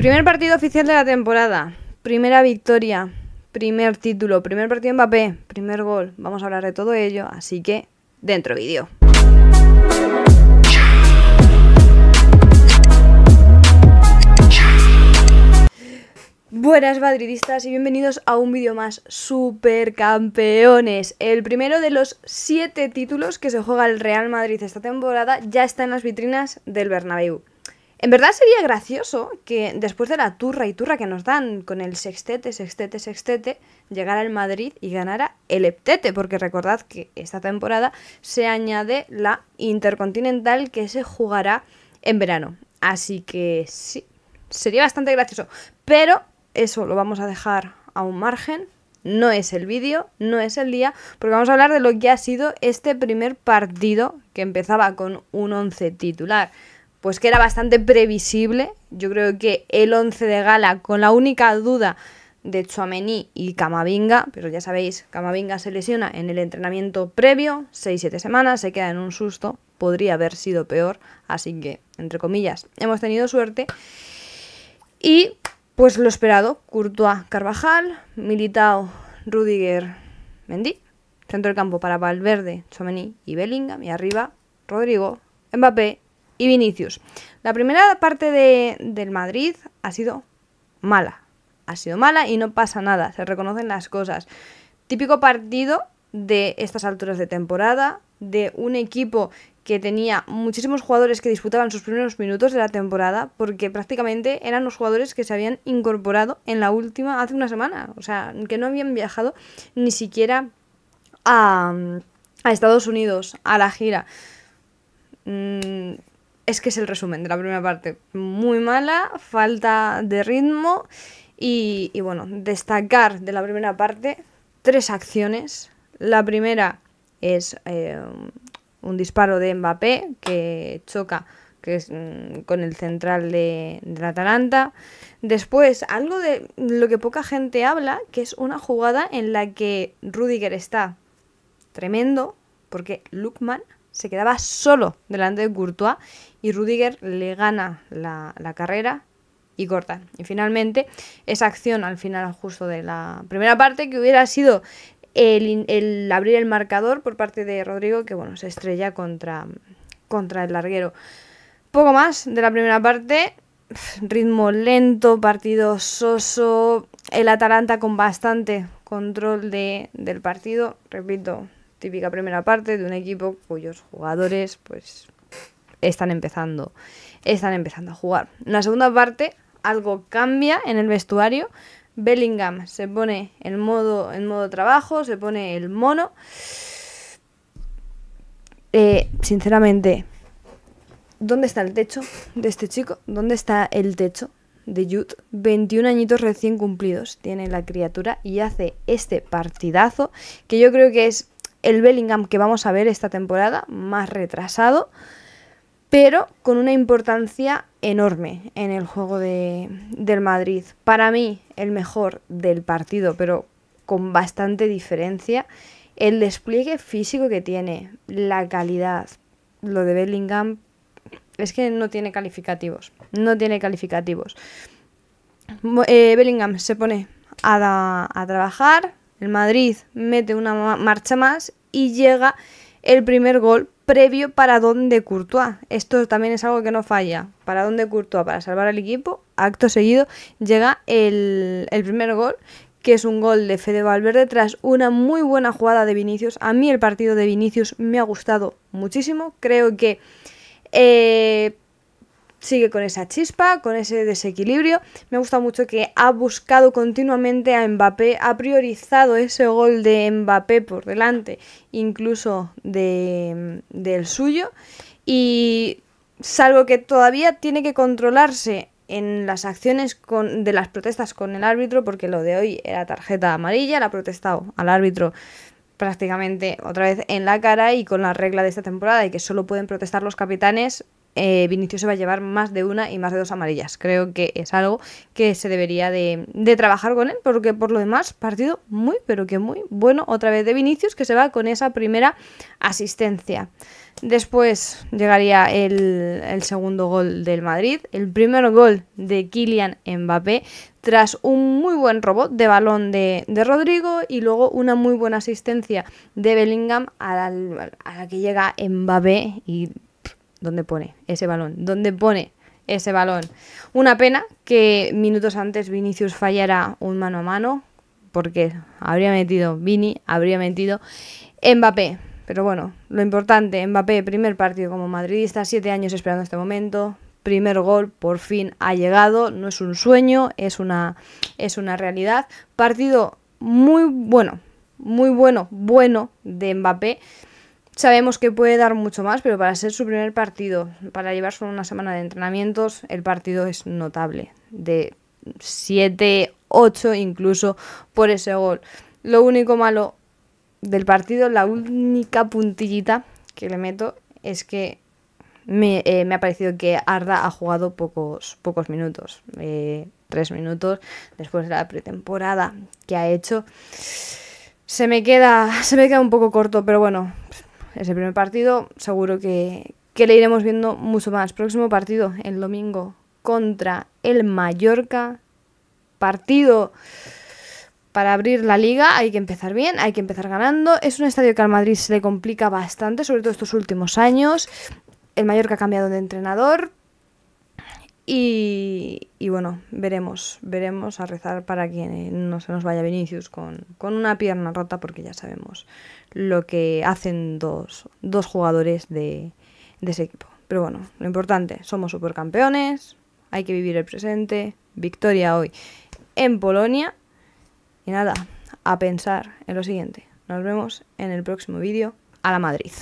Primer partido oficial de la temporada. Primera victoria. Primer título. Primer partido en Mbappé. Primer gol. Vamos a hablar de todo ello. Así que, dentro vídeo. Buenas madridistas y bienvenidos a un vídeo más campeones! El primero de los siete títulos que se juega el Real Madrid esta temporada ya está en las vitrinas del Bernabéu. En verdad sería gracioso que después de la turra y turra que nos dan con el sextete, sextete, sextete, llegara el Madrid y ganara el heptete, porque recordad que esta temporada se añade la Intercontinental que se jugará en verano. Así que sí, sería bastante gracioso. Pero eso lo vamos a dejar a un margen. No es el vídeo, no es el día, porque vamos a hablar de lo que ha sido este primer partido que empezaba con un 11 titular pues que era bastante previsible. Yo creo que el 11 de gala, con la única duda de Chuamení y Camavinga, pero ya sabéis, Camavinga se lesiona en el entrenamiento previo, 6-7 semanas, se queda en un susto, podría haber sido peor, así que, entre comillas, hemos tenido suerte. Y pues lo esperado, Courtois Carvajal, Militao, Rudiger, Mendy, centro del campo para Valverde, Chomení y Bellingham, y arriba Rodrigo, Mbappé y Vinicius. La primera parte del Madrid ha sido mala. Ha sido mala y no pasa nada, se reconocen las cosas. Típico partido de estas alturas de temporada, de un equipo que tenía muchísimos jugadores que disputaban sus primeros minutos de la temporada, porque prácticamente eran los jugadores que se habían incorporado en la última, hace una semana, o sea, que no habían viajado ni siquiera a, a Estados Unidos, a la gira. Mm, es que es el resumen de la primera parte. Muy mala, falta de ritmo y, bueno, destacar de la primera parte tres acciones. La primera es eh, un disparo de Mbappé que choca que es, mm, con el central de, la Atalanta. Después, algo de lo que poca gente habla, que es una jugada en la que Rudiger está tremendo, porque Lukman se quedaba solo delante de Courtois y Rudiger le gana la, carrera y corta. Y finalmente, esa acción al final justo de la primera parte que hubiera sido el, el, abrir el marcador por parte de Rodrigo, que bueno, se estrella contra, contra el larguero. Poco más de la primera parte. Ritmo lento, partido soso. El Atalanta con bastante control de, del partido. Repito, típica primera parte de un equipo cuyos jugadores pues están empezando, están empezando a jugar. En la segunda parte algo cambia en el vestuario. Bellingham se pone en modo, en modo trabajo, se pone el mono. Eh, sinceramente, ¿dónde está el techo de este chico? ¿Dónde está el techo de Jude? 21 añitos recién cumplidos tiene la criatura y hace este partidazo que yo creo que es el Bellingham que vamos a ver esta temporada, más retrasado, pero con una importancia enorme en el juego del Madrid. Para mí, el mejor del partido, pero con bastante diferencia, el despliegue físico que tiene, la calidad, lo de Bellingham es que no tiene calificativos, no tiene calificativos. Eh, Bellingham se pone a, a trabajar, el Madrid mete una marcha más y llega el primer gol previo para donde Courtois. Esto también es algo que no falla. Para donde Courtois, para salvar al equipo, acto seguido llega el, primer gol que es un gol de Fede Valverde tras una muy buena jugada de Vinicius. A mí el partido de Vinicius me ha gustado muchísimo. Creo que eh, sigue con esa chispa, con ese desequilibrio. Me gusta mucho que ha buscado continuamente a Mbappé, ha priorizado ese gol de Mbappé por delante, incluso de, del suyo. Y salvo que todavía tiene que controlarse en las acciones de las protestas con el árbitro, porque lo de hoy era tarjeta amarilla, la ha protestado al árbitro prácticamente otra vez en la cara y con la regla de esta temporada de que solo pueden protestar los capitanes, eh, Vinicius se va a llevar más de una y más de dos amarillas. Creo que es algo que se debería de, trabajar con él, porque por lo demás, partido muy, pero que muy bueno otra vez de Vinicius, que se va con esa primera asistencia. Después llegaría el, segundo gol del Madrid, el primer gol de Kylian Mbappé, tras un muy buen robot de balón de, Rodrigo y luego una muy buena asistencia de Bellingham a la, a la que llega Mbappé y ¿Dónde pone ese balón? ¿Dónde pone ese balón? Una pena que minutos antes Vinicius fallara un mano a mano, porque habría metido Vini, habría metido Mbappé. Pero bueno, lo importante, Mbappé, primer partido como madridista, siete años esperando este momento, primer gol por fin ha llegado, no es un sueño, es una, es una realidad. Partido muy bueno, muy bueno, bueno de Mbappé. Sabemos que puede dar mucho más, pero para ser su primer partido, para llevar solo una semana de entrenamientos, el partido es notable, de 7, 8 incluso por ese gol. Lo único malo del partido, la única puntillita que le meto es que me, eh, ha parecido que Arda ha jugado pocos, pocos minutos, eh, tres minutos después de la pretemporada que ha hecho. Se me queda, se me queda un poco corto, pero bueno, ese el primer partido, seguro que, que le iremos viendo mucho más. Próximo partido, el domingo, contra el Mallorca. Partido para abrir la liga, hay que empezar bien, hay que empezar ganando. Es un estadio que al Madrid se le complica bastante, sobre todo estos últimos años. El Mallorca ha cambiado de entrenador. Y, y bueno, veremos, veremos a rezar para que no se nos vaya Vinicius con, una pierna rota, porque ya sabemos lo que hacen dos, jugadores de, de ese equipo. Pero bueno, lo importante, somos supercampeones, hay que vivir el presente, victoria hoy en Polonia. Y nada, a pensar en lo siguiente. Nos vemos en el próximo vídeo. A la Madrid.